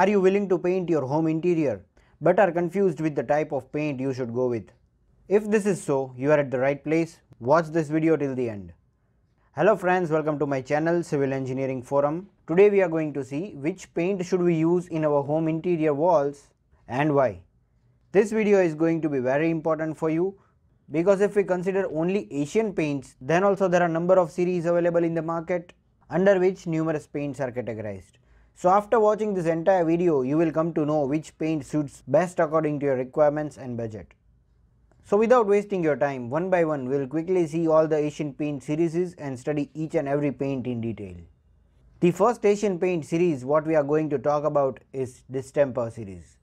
Are you willing to paint your home interior but are confused with the type of paint you should go with? If this is so, you are at the right place. Watch this video till the end. Hello friends, welcome to my channel Civil Engineering Forum. Today we are going to see which paint should we use in our home interior walls and why. This video is going to be very important for you because if we consider only Asian paints then also there are number of series available in the market under which numerous paints are categorized. So after watching this entire video, you will come to know which paint suits best according to your requirements and budget. So without wasting your time, one by one we will quickly see all the Asian paint series and study each and every paint in detail. The first Asian paint series what we are going to talk about is distemper series.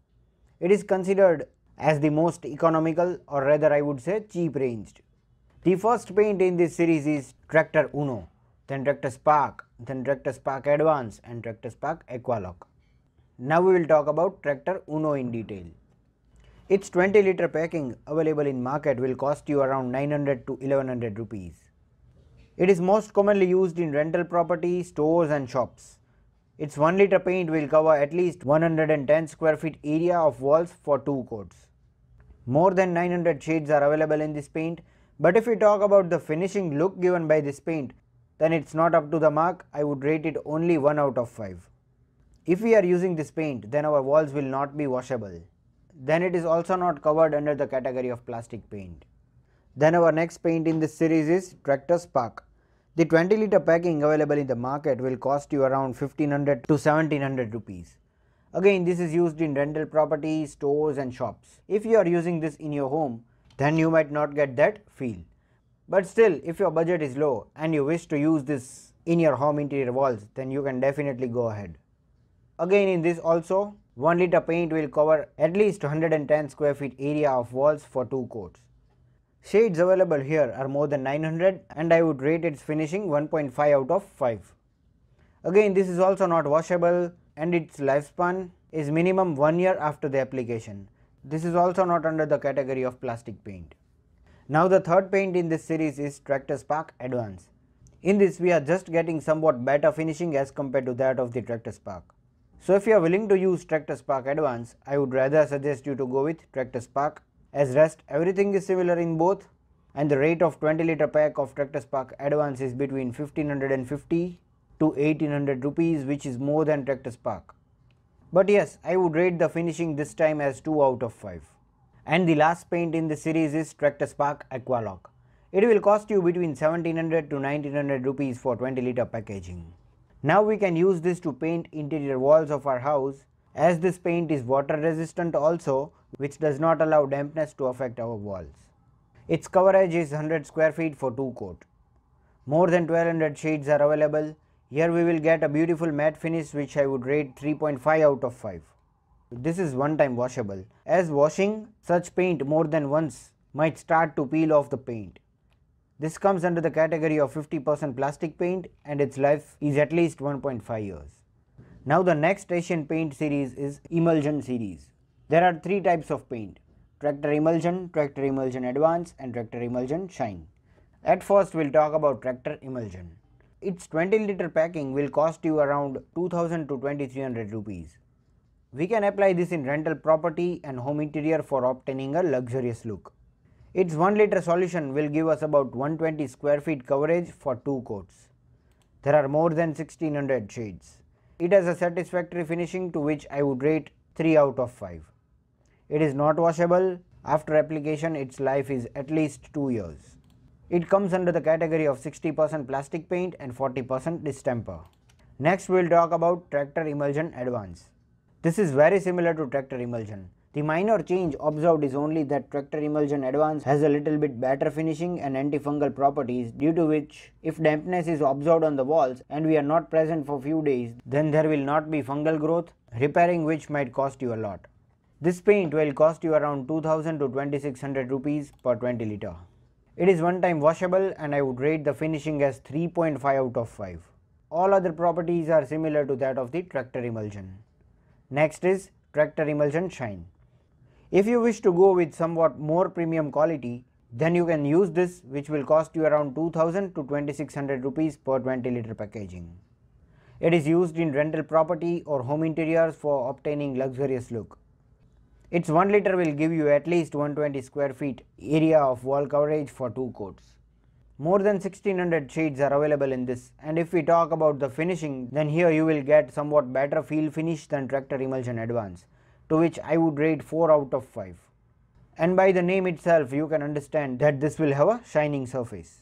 It is considered as the most economical or rather I would say cheap ranged. The first paint in this series is Tractor Uno, then Tractor Spark, then tractor spark advance and tractor spark aqualock now we will talk about tractor uno in detail its 20 liter packing available in market will cost you around 900 to 1100 rupees it is most commonly used in rental property stores and shops its 1 liter paint will cover at least 110 square feet area of walls for two coats more than 900 shades are available in this paint but if we talk about the finishing look given by this paint, then it's not up to the mark, I would rate it only 1 out of 5. If we are using this paint, then our walls will not be washable. Then it is also not covered under the category of plastic paint. Then our next paint in this series is Tractor Spark. The 20 litre packing available in the market will cost you around 1500 to 1700 rupees. Again, this is used in rental properties, stores and shops. If you are using this in your home, then you might not get that feel. But still if your budget is low and you wish to use this in your home interior walls then you can definitely go ahead. Again in this also 1 litre paint will cover at least 110 square feet area of walls for 2 coats. Shades available here are more than 900 and I would rate its finishing 1.5 out of 5. Again this is also not washable and its lifespan is minimum 1 year after the application. This is also not under the category of plastic paint. Now the third paint in this series is Tractor Spark Advance. In this we are just getting somewhat better finishing as compared to that of the Tractor Spark. So if you are willing to use Tractor Spark Advance, I would rather suggest you to go with Tractor Spark as rest everything is similar in both and the rate of 20 litre pack of Tractor Spark Advance is between 1550 to 1800 rupees which is more than Tractor Spark. But yes, I would rate the finishing this time as 2 out of 5. And the last paint in the series is Tractor Spark Aqualock. It will cost you between 1700 to 1900 rupees for 20 liter packaging. Now we can use this to paint interior walls of our house as this paint is water resistant also which does not allow dampness to affect our walls. Its coverage is 100 square feet for two coat. More than 1200 shades are available. Here we will get a beautiful matte finish which I would rate 3.5 out of 5. This is one time washable as washing such paint more than once might start to peel off the paint. This comes under the category of 50% plastic paint and its life is at least 1.5 years. Now the next Asian paint series is emulsion series. There are three types of paint tractor emulsion, tractor emulsion advance and tractor emulsion shine. At first we'll talk about tractor emulsion. Its 20 liter packing will cost you around 2000 to 2300 rupees. We can apply this in rental property and home interior for obtaining a luxurious look. Its 1 litre solution will give us about 120 square feet coverage for two coats. There are more than 1600 shades. It has a satisfactory finishing to which I would rate 3 out of 5. It is not washable. After application its life is at least 2 years. It comes under the category of 60% plastic paint and 40% distemper. Next we will talk about Tractor Emulsion Advance. This is very similar to tractor emulsion. The minor change observed is only that tractor emulsion advance has a little bit better finishing and antifungal properties due to which if dampness is observed on the walls and we are not present for few days then there will not be fungal growth repairing which might cost you a lot. This paint will cost you around 2000 to 2600 rupees per 20 litre. It is one time washable and I would rate the finishing as 3.5 out of 5. All other properties are similar to that of the tractor emulsion. Next is tractor emulsion shine. If you wish to go with somewhat more premium quality, then you can use this which will cost you around 2000 to 2600 rupees per 20 liter packaging. It is used in rental property or home interiors for obtaining luxurious look. Its 1 liter will give you at least 120 square feet area of wall coverage for two coats. More than 1600 shades are available in this and if we talk about the finishing then here you will get somewhat better feel finish than Tractor Emulsion Advance to which I would rate 4 out of 5. And by the name itself you can understand that this will have a shining surface.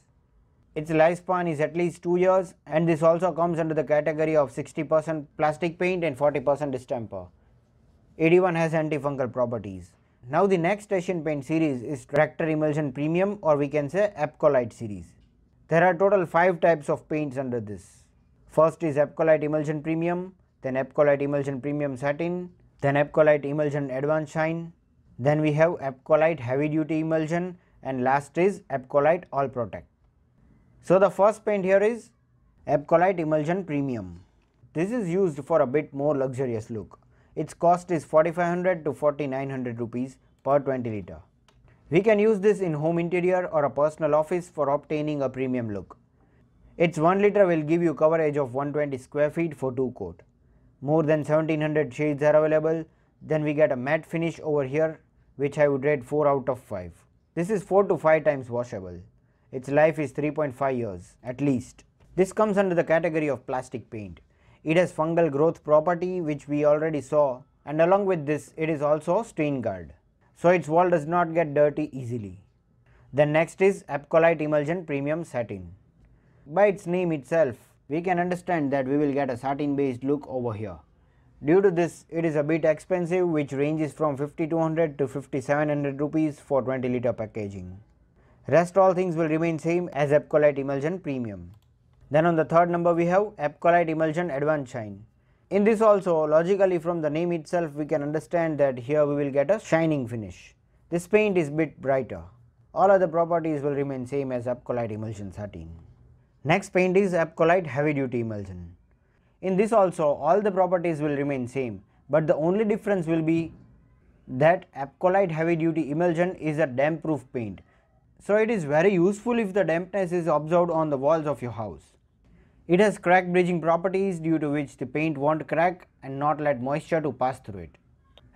Its lifespan is at least 2 years and this also comes under the category of 60% plastic paint and 40% distemper. AD1 has antifungal properties. Now the next Asian Paint series is Tractor Emulsion Premium or we can say Epcolite series. There are total 5 types of paints under this. First is Epcolite Emulsion Premium, then Epcolite Emulsion Premium Satin, then Epcolite Emulsion Advanced Shine, then we have Epcolite Heavy Duty Emulsion and last is Epcolite All Protect. So the first paint here is Epcolite Emulsion Premium. This is used for a bit more luxurious look. Its cost is 4500 to 4900 rupees per 20 liter. We can use this in home interior or a personal office for obtaining a premium look. Its 1 liter will give you coverage of 120 square feet for 2 coat. More than 1700 shades are available, then we get a matte finish over here which I would rate 4 out of 5. This is 4 to 5 times washable. Its life is 3.5 years at least. This comes under the category of plastic paint. It has fungal growth property which we already saw and along with this it is also stain guard. So its wall does not get dirty easily. The next is Apcolite Emulsion Premium Satin. By its name itself, we can understand that we will get a satin based look over here. Due to this, it is a bit expensive which ranges from 5200 to 5700 rupees for 20 litre packaging. Rest all things will remain same as Epcolite Emulsion Premium. Then on the third number we have Epcolite Emulsion Advanced Shine. In this also logically from the name itself we can understand that here we will get a shining finish. This paint is bit brighter. All other properties will remain same as Epcolite Emulsion 13. Next paint is Epcolite Heavy Duty Emulsion. In this also all the properties will remain same but the only difference will be that Epcolite Heavy Duty Emulsion is a damp proof paint. So it is very useful if the dampness is observed on the walls of your house. It has crack bridging properties due to which the paint won't crack and not let moisture to pass through it.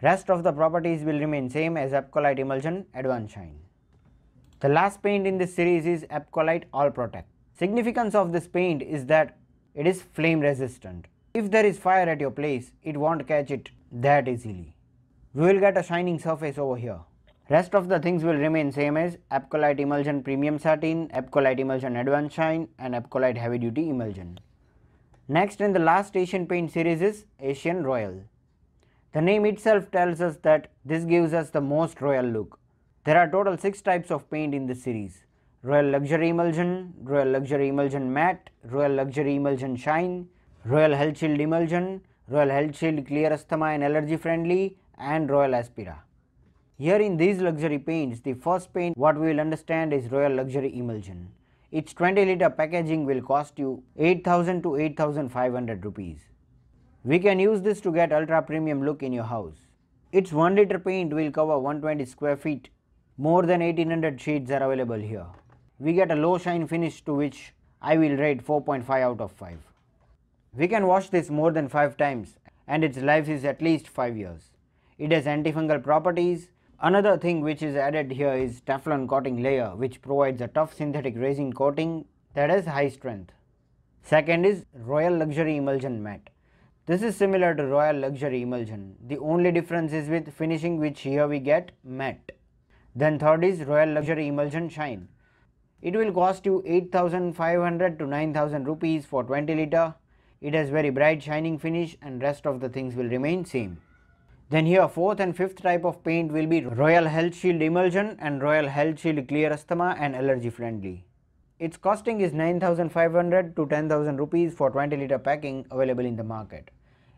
Rest of the properties will remain same as Epcolite Emulsion Advanced Shine. The last paint in this series is Epcolite All Protect. Significance of this paint is that it is flame resistant. If there is fire at your place, it won't catch it that easily. We will get a shining surface over here. Rest of the things will remain same as Epcolite Emulsion Premium Satin, Epcolite Emulsion Advanced Shine and Epcolite Heavy Duty Emulsion. Next in the last Asian paint series is Asian Royal. The name itself tells us that this gives us the most royal look. There are total 6 types of paint in this series. Royal Luxury Emulsion, Royal Luxury Emulsion Matte, Royal Luxury Emulsion Shine, Royal Health Shield Emulsion, Royal Health Shield Clear Asthma and Allergy Friendly and Royal Aspira. Here in these luxury paints, the first paint what we will understand is Royal Luxury Emulsion. Its 20 litre packaging will cost you 8000 to 8500 rupees. We can use this to get ultra premium look in your house. Its 1 litre paint will cover 120 square feet. More than 1800 sheets are available here. We get a low shine finish to which I will rate 4.5 out of 5. We can wash this more than 5 times and its life is at least 5 years. It has antifungal properties, Another thing which is added here is Teflon coating layer which provides a tough synthetic resin coating that has high strength. Second is Royal Luxury Emulsion Matte. This is similar to Royal Luxury Emulsion. The only difference is with finishing which here we get matte. Then third is Royal Luxury Emulsion Shine. It will cost you 8500 to 9000 rupees for 20 liter. It has very bright shining finish and rest of the things will remain same. Then here fourth and fifth type of paint will be Royal Health Shield Emulsion and Royal Health Shield Clear Asthma and Allergy Friendly. Its costing is 9500 to 10000 rupees for 20 liter packing available in the market.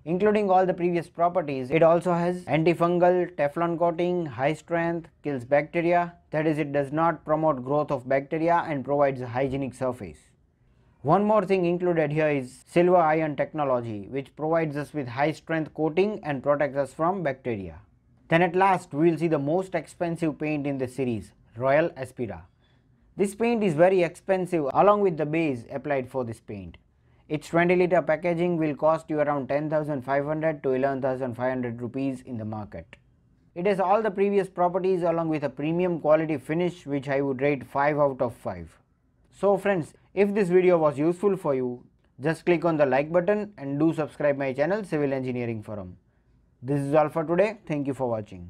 Including all the previous properties, it also has antifungal, Teflon coating, high strength, kills bacteria, that is it does not promote growth of bacteria and provides a hygienic surface. One more thing included here is silver ion technology which provides us with high strength coating and protects us from bacteria. Then at last we will see the most expensive paint in the series Royal Aspira. This paint is very expensive along with the base applied for this paint. Its 20 litre packaging will cost you around 10,500 to 11,500 rupees in the market. It has all the previous properties along with a premium quality finish which I would rate 5 out of 5. So friends, if this video was useful for you, just click on the like button and do subscribe my channel Civil Engineering Forum. This is all for today. Thank you for watching.